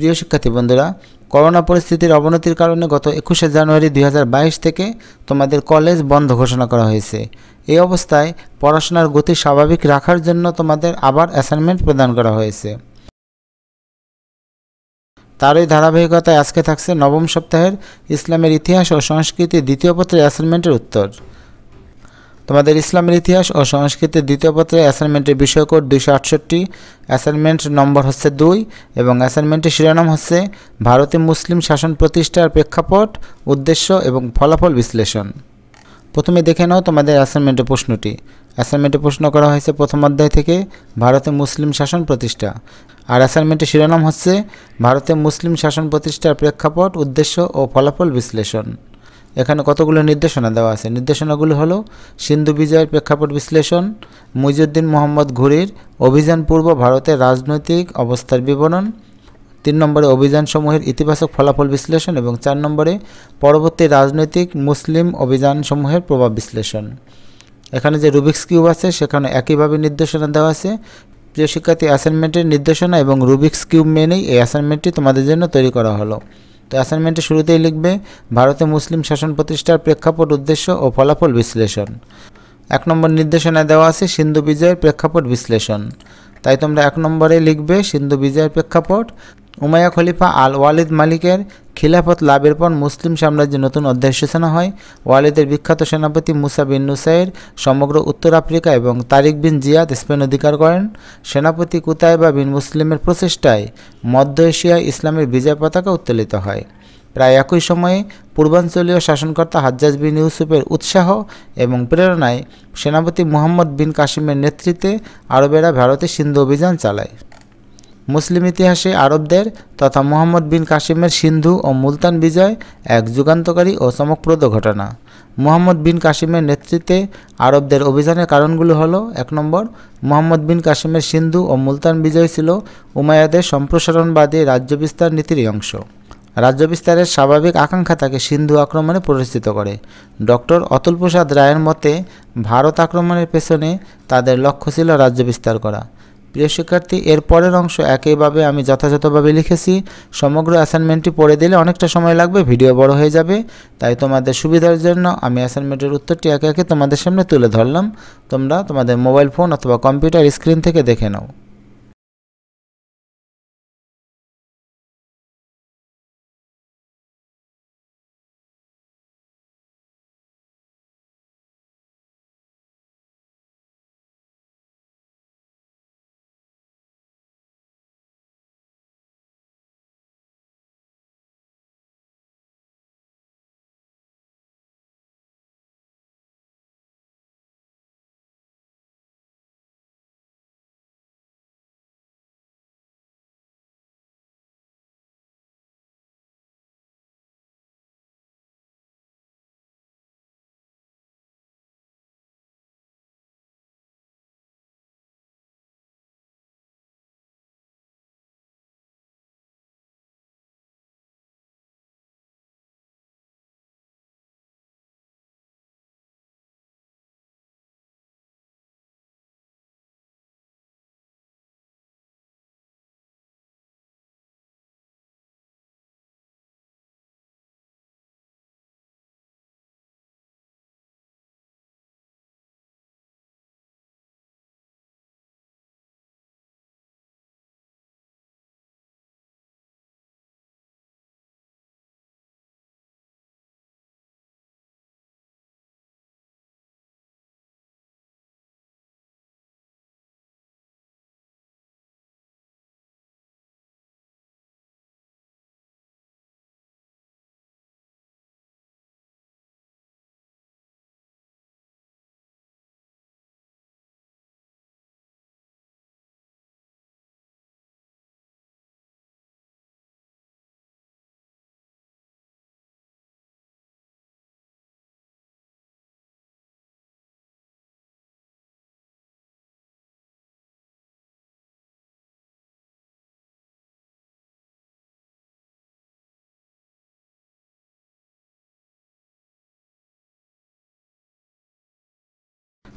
প্রিয় শিক্ষার্থী বন্ধুরা করোনা পরিস্থিতির অবনতির কারণে গত একুশে জানুয়ারি দুই থেকে তোমাদের কলেজ বন্ধ ঘোষণা করা হয়েছে এই অবস্থায় পড়াশোনার গতি স্বাভাবিক রাখার জন্য তোমাদের আবার অ্যাসাইনমেন্ট প্রদান করা হয়েছে তারই ধারাবাহিকতায় আজকে থাকছে নবম সপ্তাহের ইসলামের ইতিহাস ও সংস্কৃতি দ্বিতীয় পত্রের অ্যাসাইনমেন্টের উত্তর তোমাদের ইসলামের ইতিহাস ও সংস্কৃতির দ্বিতীয় পত্রে অ্যাসাইনমেন্টের বিষয় কোড দুইশো আটষট্টি অ্যাসাইনমেন্ট নম্বর হচ্ছে দুই এবং অ্যাসাইনমেন্টের শিরোনাম হচ্ছে ভারতে মুসলিম শাসন প্রতিষ্ঠার প্রেক্ষাপট উদ্দেশ্য এবং ফলাফল বিশ্লেষণ প্রথমে দেখে নাও তোমাদের অ্যাসাইনমেন্টের প্রশ্নটি অ্যাসাইনমেন্টে প্রশ্ন করা হয়েছে প্রথম অধ্যায় থেকে ভারতে মুসলিম শাসন প্রতিষ্ঠা আর অ্যাসাইনমেন্টের শিরোনাম হচ্ছে ভারতে মুসলিম শাসন প্রতিষ্ঠার প্রেক্ষাপট উদ্দেশ্য ও ফলাফল বিশ্লেষণ এখানে কতগুলো নির্দেশনা দেওয়া আছে নির্দেশনাগুলো হলো সিন্ধু বিজয়ের প্রেক্ষাপট বিশ্লেষণ মুজুদ্দিন মোহাম্মদ ঘুরির অভিযান পূর্ব ভারতের রাজনৈতিক অবস্থার বিবরণ তিন নম্বরে অভিযানসমূহের ইতিবাচক ফলাফল বিশ্লেষণ এবং চার নম্বরে পরবর্তী রাজনৈতিক মুসলিম অভিযানসমূহের প্রভাব বিশ্লেষণ এখানে যে রুবিক্স কিউব আছে সেখানে একইভাবে নির্দেশনা দেওয়া আছে প্রিয় শিক্ষার্থী অ্যাসাইনমেন্টের নির্দেশনা এবং রুবিক্স কিউব মেনেই এই অ্যাসাইনমেন্টটি তোমাদের জন্য তৈরি করা হলো তো অ্যাসাইনমেন্টে শুরুতেই লিখবে ভারতে মুসলিম শাসন প্রতিষ্ঠার প্রেক্ষাপট উদ্দেশ্য ও ফলাফল বিশ্লেষণ এক নম্বর নির্দেশনায় দেওয়া আছে সিন্ধু বিজয়ের প্রেক্ষাপট বিশ্লেষণ তাই তোমরা এক নম্বরে লিখবে সিন্ধু বিজয়ের প্রেক্ষাপট উমায়া খলিফা আল ওয়ালিদ মালিকের খিলাফত লাভের পর মুসলিম সাম্রাজ্যের নতুন অধ্যায় সূচনা হয় ওয়ালিদের বিখ্যাত সেনাপতি মুসা বিন নুসাইর সমগ্র উত্তর আফ্রিকা এবং তারিক বিন জিয়াদ স্পেন অধিকার করেন সেনাপতি কুতায়বা বিন মুসলিমের প্রচেষ্টায় মধ্য এশিয়ায় ইসলামের বিজয় পতাকা উত্তোলিত হয় প্রায় একই সময়ে পূর্বাঞ্চলীয় শাসনকর্তা হাজ্জাজ বিন ইউসুফের উৎসাহ এবং প্রেরণায় সেনাপতি মুহাম্মদ বিন কাসিমের নেতৃত্বে আরবেরা ভারতে সিন্ধু অভিযান চালায় মুসলিম ইতিহাসে আরবদের তথা মোহাম্মদ বিন কাসিমের সিন্ধু ও মুলতান বিজয় এক যুগান্তকারী ও চমকপ্রদ ঘটনা মোহাম্মদ বিন কাসিমের নেতৃত্বে আরবদের অভিযানের কারণগুলো হলো এক নম্বর মোহাম্মদ বিন কাসিমের সিন্ধু ও মুলতান বিজয় ছিল উমায়াদের সম্প্রসারণবাদী রাজ্য বিস্তার নীতির অংশ রাজ্য বিস্তারের স্বাভাবিক আকাঙ্ক্ষা তাকে সিন্ধু আক্রমণে পরিচিত করে ডক্টর অতুল প্রসাদ রায়ের মতে ভারত আক্রমণের পেছনে তাদের লক্ষ্য ছিল রাজ্য বিস্তার করা প্রিয় শিক্ষার্থী এর পরের অংশ একইভাবে আমি যথাযথভাবে লিখেছি সমগ্র অ্যাসাইনমেন্টটি পড়ে দিলে অনেকটা সময় লাগবে ভিডিও বড় হয়ে যাবে তাই তোমাদের সুবিধার জন্য আমি অ্যাসাইনমেন্টের উত্তরটি একে একে তোমাদের সামনে তুলে ধরলাম তোমরা তোমাদের মোবাইল ফোন অথবা কম্পিউটার স্ক্রিন থেকে দেখে নাও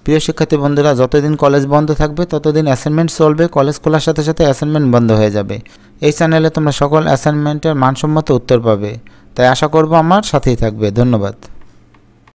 প্রিয় শিক্ষার্থী বন্ধুরা যতদিন কলেজ বন্ধ থাকবে ততদিন অ্যাসাইনমেন্ট চলবে কলেজ খোলার সাথে সাথে অ্যাসাইনমেন্ট বন্ধ হয়ে যাবে এই চ্যানেলে তোমরা সকল অ্যাসাইনমেন্টের মানসম্মত উত্তর পাবে তাই আশা করব আমার সাথেই থাকবে ধন্যবাদ